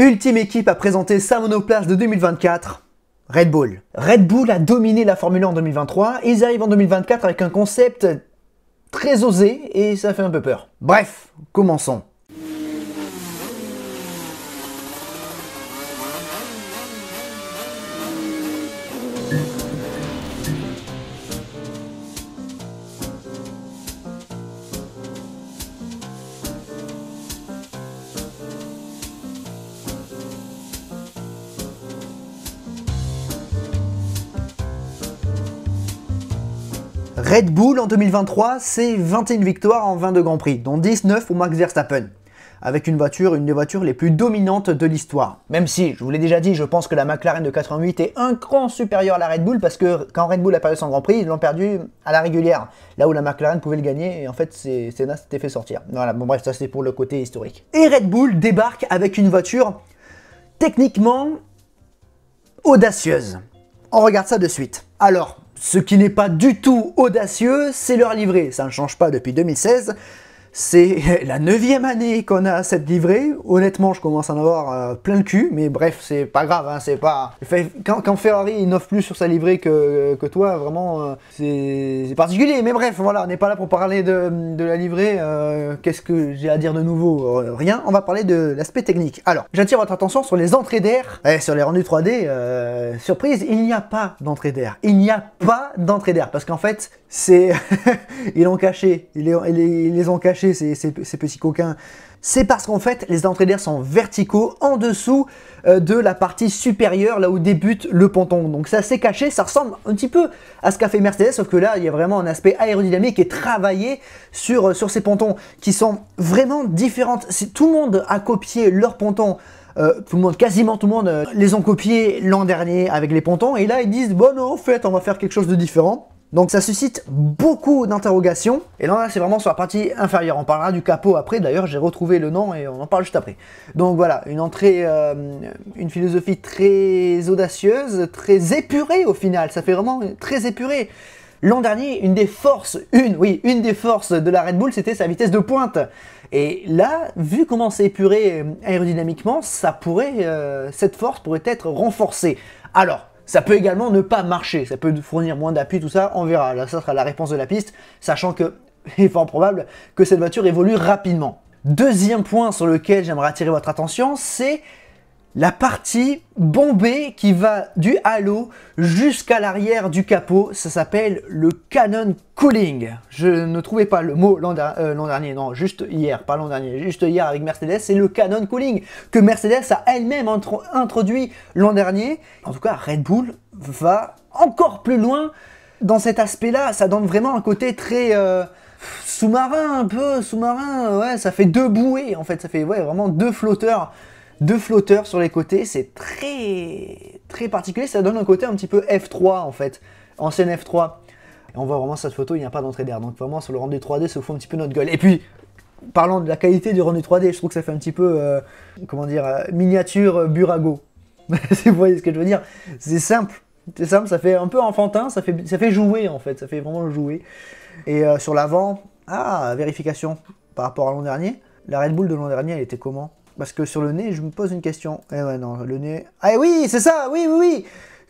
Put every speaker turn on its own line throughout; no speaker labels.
Ultime équipe à présenter sa monoplace de 2024. Red Bull. Red Bull a dominé la Formule 1 en 2023, ils arrivent en 2024 avec un concept très osé et ça fait un peu peur. Bref, commençons. Red Bull en 2023, c'est 21 victoires en 22 Grands Prix, dont 19 pour Max Verstappen avec une voiture, une des voitures les plus dominantes de l'histoire. Même si, je vous l'ai déjà dit, je pense que la McLaren de 88 est un cran supérieur à la Red Bull parce que quand Red Bull a perdu son Grand Prix, ils l'ont perdu à la régulière, là où la McLaren pouvait le gagner et en fait Senna s'était fait sortir. Voilà, bon bref, ça c'est pour le côté historique. Et Red Bull débarque avec une voiture techniquement audacieuse. On regarde ça de suite. Alors, ce qui n'est pas du tout audacieux, c'est leur livret. Ça ne change pas depuis 2016. C'est la neuvième année qu'on a cette livrée. Honnêtement, je commence à en avoir euh, plein le cul, mais bref, c'est pas grave. Hein, c'est pas quand, Ferrari innove plus sur sa livrée que, toi, vraiment, euh, c'est particulier. Mais bref, voilà, on n'est pas là pour parler de, la livrée. Euh, qu'est-ce que j'ai à dire de nouveau Rien. On va parler de l'aspect technique. Alors, j'attire votre attention sur les entrées d'air, eh, sur les rendus 3D. surprise, il n'y a pas d'entrée d'air. Il n'y a pas d'entrée d'air parce qu'en fait, c'est. ils l'ont caché. Ils les, ont cachés, ces, petits coquins. C'est parce qu'en fait, les entrées d'air sont verticaux en dessous euh, de la partie supérieure, là où débute le ponton. Donc ça c'est caché, ça ressemble un petit peu à ce qu'a fait Mercedes, sauf que là, il y a vraiment un aspect aérodynamique et travaillé sur, euh, sur ces pontons qui sont vraiment différentes. Tout le monde a copié leurs pontons euh, le monde, quasiment tout le monde, les ont copiés l'an dernier avec les pontons. Et là, ils disent, bon, en fait, on va faire quelque chose de différent. Donc ça suscite beaucoup d'interrogations. Et là, c'est vraiment sur la partie inférieure. On parlera du capot après. D'ailleurs, j'ai retrouvé le nom et on en parle juste après. Donc voilà, une entrée, euh, une philosophie très audacieuse, très épurée au final. Ça fait vraiment très épuré. L'an dernier, une des forces, une, oui, une des forces de la Red Bull, c'était sa vitesse de pointe. Et là, vu comment c'est épuré euh, aérodynamiquement, ça pourrait, euh, cette force pourrait être renforcée. Alors, ça peut également ne pas marcher, ça peut fournir moins d'appui, tout ça, on verra. Là, ça sera la réponse de la piste, sachant que il est fort probable que cette voiture évolue rapidement. Deuxième point sur lequel j'aimerais attirer votre attention, c'est la partie bombée qui va du halo jusqu'à l'arrière du capot, ça s'appelle le Canon Cooling. Je ne trouvais pas le mot euh, l'an dernier, non, juste hier, pas l'an dernier, juste hier avec Mercedes, c'est le Canon Cooling que Mercedes a elle-même introduit l'an dernier. En tout cas, Red Bull va encore plus loin dans cet aspect-là, ça donne vraiment un côté très... Euh, sous-marin un peu, sous-marin, ouais, ça fait deux bouées en fait, ça fait vraiment deux flotteurs deux flotteurs sur les côtés, c'est très très particulier, ça donne un côté un petit peu F3 en fait, ancienne F3. on voit vraiment cette photo, il n'y a pas d'entrée d'air, donc vraiment sur le rendu 3D, se fout un petit peu notre gueule. Et puis, parlant de la qualité du rendu 3D, je trouve que ça fait un petit peu, euh, comment dire, euh, miniature euh, Burago. Vous voyez ce que je veux dire C'est simple, c'est simple, ça fait un peu enfantin, ça fait, ça fait jouer en fait, ça fait vraiment jouer. Et sur l'avant, ah, vérification par rapport à l'an dernier, la Red Bull de l'an dernier, elle était comment parce que sur le nez, je me pose une question. Eh ouais, non, le nez... Ah oui, c'est ça, oui, oui, oui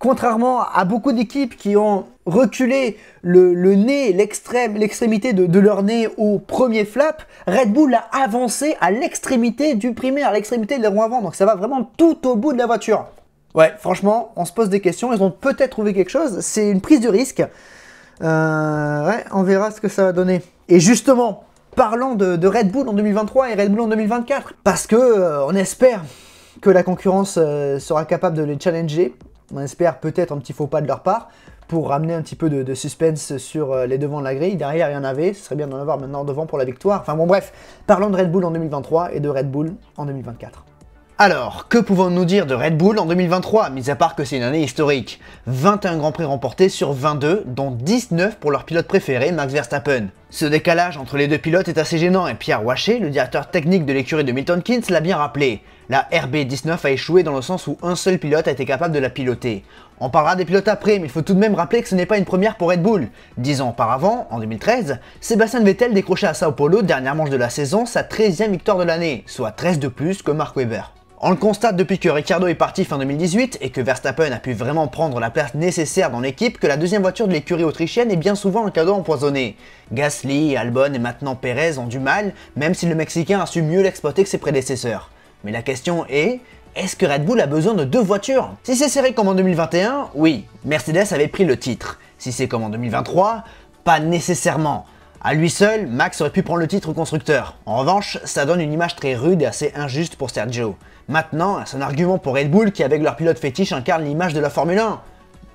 Contrairement à beaucoup d'équipes qui ont reculé le, nez, l'extrême, l'extrémité de, leur nez au premier flap, Red Bull a avancé à l'extrémité du primaire, à l'extrémité de roue avant. Donc ça va vraiment tout au bout de la voiture. Ouais, franchement, on se pose des questions. Ils ont peut-être trouvé quelque chose. C'est une prise de risque. Euh, ouais, on verra ce que ça va donner. Et justement, Parlons de, Red Bull en 2023 et Red Bull en 2024. Parce que euh, on espère que la concurrence euh, sera capable de les challenger. On espère peut-être un petit faux pas de leur part pour ramener un petit peu de, suspense sur euh, les devants de la grille. Derrière, il y en avait. Ce serait bien d'en avoir maintenant devant pour la victoire. Enfin bon, bref, parlons de Red Bull en 2023 et de Red Bull en 2024. Alors, que pouvons-nous dire de Red Bull en 2023, mis à part que c'est une année historique 21 Grands Prix remportés sur 22, dont 19 pour leur pilote préféré, Max Verstappen. Ce décalage entre les deux pilotes est assez gênant et Pierre Waché, le directeur technique de l'écurie de Milton Keynes, l'a bien rappelé. La RB19 a échoué dans le sens où un seul pilote a été capable de la piloter. On parlera des pilotes après, mais il faut tout de même rappeler que ce n'est pas une première pour Red Bull. Dix ans auparavant, en 2013, Sébastien Vettel décrochait à Sao Paulo, dernière manche de la saison, sa 13e victoire de l'année, soit 13 de plus que Mark Webber. On le constate depuis que Ricciardo est parti fin 2018 et que Verstappen a pu vraiment prendre la place nécessaire dans l'équipe que la deuxième voiture de l'écurie autrichienne est bien souvent un cadeau empoisonné. Gasly, Albon et maintenant Perez ont du mal, même si le Mexicain a su mieux l'exploiter que ses prédécesseurs. Mais la question est, est-ce que Red Bull a besoin de deux voitures Si c'est serré comme en 2021, oui, Mercedes avait pris le titre. Si c'est comme en 2023, pas nécessairement. À lui seul, Max aurait pu prendre le titre constructeur. En revanche, ça donne une image très rude et assez injuste pour Sergio. Maintenant, c'est un argument pour Red Bull qui avec leur pilote fétiche incarne l'image de la Formule 1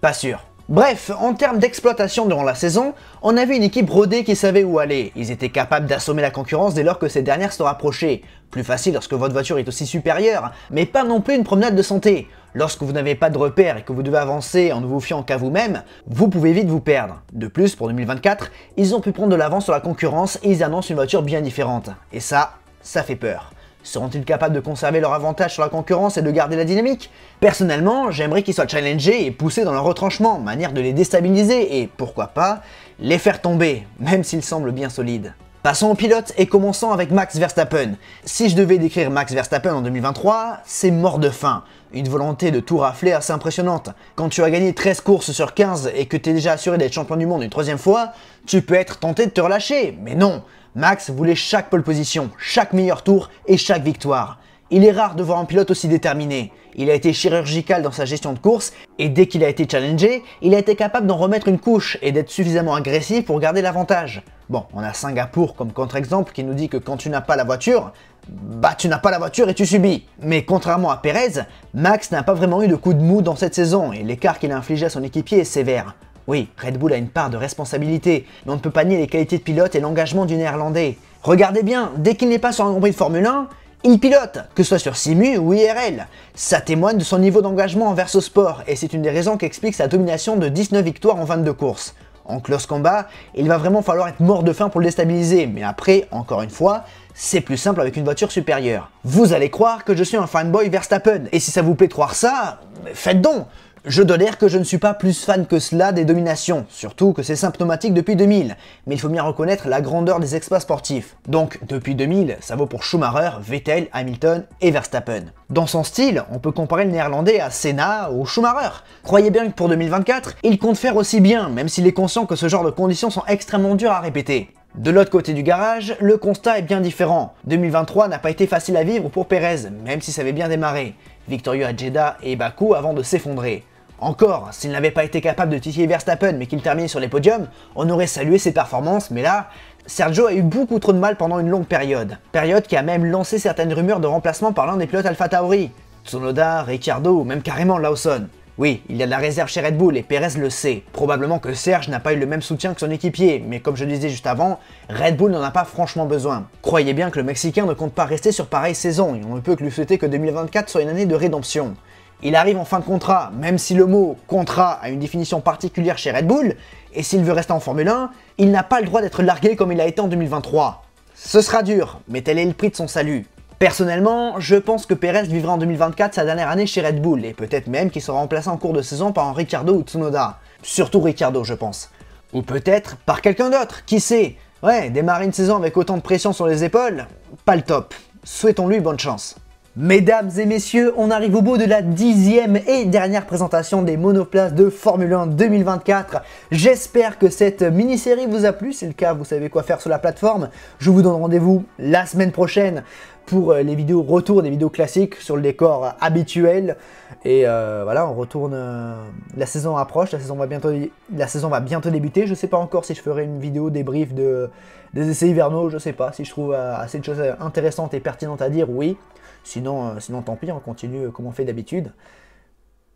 Pas sûr. Bref, en termes d'exploitation durant la saison, on avait une équipe rodée qui savait où aller. Ils étaient capables d'assommer la concurrence dès lors que ces dernières se rapprochaient. Plus facile lorsque votre voiture est aussi supérieure, mais pas non plus une promenade de santé. Lorsque vous n'avez pas de repères et que vous devez avancer en ne vous fiant qu'à vous-même, vous pouvez vite vous perdre. De plus, pour 2024, ils ont pu prendre de l'avance sur la concurrence et ils annoncent une voiture bien différente. Et ça, ça fait peur. Seront-ils capables de conserver leur avantage sur la concurrence et de garder la dynamique Personnellement, j'aimerais qu'ils soient challengés et poussés dans leur retranchement, manière de les déstabiliser et, pourquoi pas, les faire tomber, même s'ils semblent bien solides. Passons aux pilotes et commençons avec Max Verstappen. Si je devais décrire Max Verstappen en 2023, c'est mort de faim. Une volonté de tout rafler assez impressionnante. Quand tu as gagné 13 courses sur 15 et que tu es déjà assuré d'être champion du monde une troisième fois, tu peux être tenté de te relâcher, mais non Max voulait chaque pole position, chaque meilleur tour et chaque victoire. Il est rare de voir un pilote aussi déterminé. Il a été chirurgical dans sa gestion de course et dès qu'il a été challengé, il a été capable d'en remettre une couche et d'être suffisamment agressif pour garder l'avantage. Bon, on a Singapour comme contre-exemple qui nous dit que quand tu n'as pas la voiture, bah tu n'as pas la voiture et tu subis. Mais contrairement à Perez, Max n'a pas vraiment eu de coup de mou dans cette saison et l'écart qu'il a infligé à son équipier est sévère. Oui, Red Bull a une part de responsabilité, mais on ne peut pas nier les qualités de pilote et l'engagement du néerlandais. Regardez bien, dès qu'il n'est pas sur un Grand de Formule 1, il pilote, que ce soit sur Simu ou IRL. Ça témoigne de son niveau d'engagement envers ce sport, et c'est une des raisons qui explique sa domination de 19 victoires en 22 courses. En close combat, il va vraiment falloir être mort de faim pour le déstabiliser, mais après, encore une fois, c'est plus simple avec une voiture supérieure. Vous allez croire que je suis un fanboy Verstappen, et si ça vous plaît de croire ça, faites donc je l'air que je ne suis pas plus fan que cela des dominations, surtout que c'est symptomatique depuis 2000, mais il faut bien reconnaître la grandeur des exploits sportifs. Donc depuis 2000, ça vaut pour Schumacher, Vettel, Hamilton et Verstappen. Dans son style, on peut comparer le néerlandais à Senna ou Schumacher. Croyez bien que pour 2024, il compte faire aussi bien, même s'il est conscient que ce genre de conditions sont extrêmement dures à répéter. De l'autre côté du garage, le constat est bien différent. 2023 n'a pas été facile à vivre pour Pérez, même si ça avait bien démarré. Victorieux à Jeddah et Baku avant de s'effondrer. Encore, s'il n'avait pas été capable de titiller Verstappen mais qu'il terminait sur les podiums, on aurait salué ses performances, mais là, Sergio a eu beaucoup trop de mal pendant une longue période. Période qui a même lancé certaines rumeurs de remplacement par l'un des pilotes Alpha Tauri. Tsunoda, Ricciardo ou même carrément Lawson. Oui, il y a de la réserve chez Red Bull et Perez le sait. Probablement que Serge n'a pas eu le même soutien que son équipier, mais comme je disais juste avant, Red Bull n'en a pas franchement besoin. Croyez bien que le Mexicain ne compte pas rester sur pareille saison et on ne peut que lui souhaiter que 2024 soit une année de rédemption. Il arrive en fin de contrat, même si le mot contrat a une définition particulière chez Red Bull, et s'il veut rester en Formule 1, il n'a pas le droit d'être largué comme il a été en 2023. Ce sera dur, mais tel est le prix de son salut. Personnellement, je pense que Perez vivra en 2024 sa dernière année chez Red Bull, et peut-être même qu'il sera remplacé en cours de saison par un Ricardo ou Tsunoda. Surtout Ricardo, je pense. Ou peut-être par quelqu'un d'autre, qui sait Ouais, démarrer une saison avec autant de pression sur les épaules, pas le top. Souhaitons-lui bonne chance. Mesdames et messieurs, on arrive au bout de la dixième et dernière présentation des monoplaces de Formule 1 2024. J'espère que cette mini-série vous a plu. Si c'est le cas, vous savez quoi faire sur la plateforme. Je vous donne rendez-vous la semaine prochaine pour euh, les vidéos retour des vidéos classiques sur le décor habituel. Et euh, voilà, on retourne. Euh, la saison approche, la saison, va bientôt, la saison va bientôt débuter. Je ne sais pas encore si je ferai une vidéo débrief de, des essais hivernaux, je ne sais pas. Si je trouve assez de choses intéressantes et pertinentes à dire, oui. Sinon, euh, sinon tant pis, on continue euh, comme on fait d'habitude.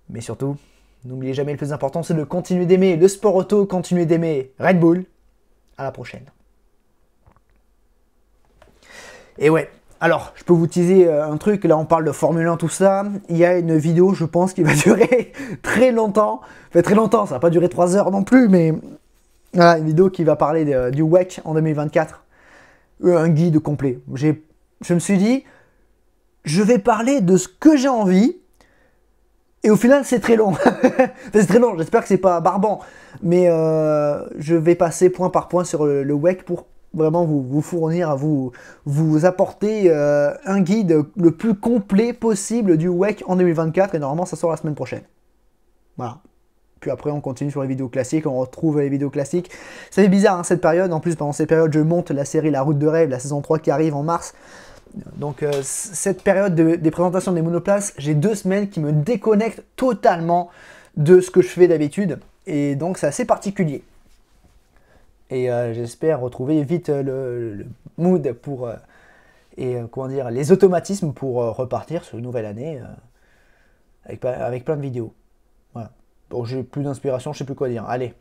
Mais surtout, n'oubliez jamais le plus important, c'est de continuer d'aimer le sport auto, continuer d'aimer Red Bull. À la prochaine. Et ouais, alors, je peux vous teaser euh, un truc, là on parle de Formule 1, tout ça. Il y a une vidéo, je pense, qui va durer très longtemps. Enfin, très longtemps, ça va pas durer 3 heures non plus, mais voilà, une vidéo qui va parler du WEC en 2024. Un guide complet. Je me suis dit, je vais parler de ce que j'ai envie. Et au final, c'est très long. c'est très long, j'espère que c'est pas barbant. Mais euh, je vais passer point par point sur le, WEC pour vraiment vous, fournir, vous, vous apporter euh, un guide le plus complet possible du WEC en 2024. Et normalement, ça sort la semaine prochaine. Voilà. Puis après, on continue sur les vidéos classiques, on retrouve les vidéos classiques. Ça fait bizarre hein, cette période. En plus, pendant ces périodes, je monte la série La Route de Rêve, la saison 3 qui arrive en mars. Donc euh, cette période des présentations des monoplaces, j'ai deux semaines qui me déconnectent totalement de ce que je fais d'habitude. Et donc c'est assez particulier. Et euh, j'espère retrouver vite euh, le, mood pour... et comment dire, les automatismes pour repartir sur une nouvelle année avec, avec plein de vidéos. Voilà. Bon, j'ai plus d'inspiration, je sais plus quoi dire. Allez.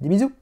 Des bisous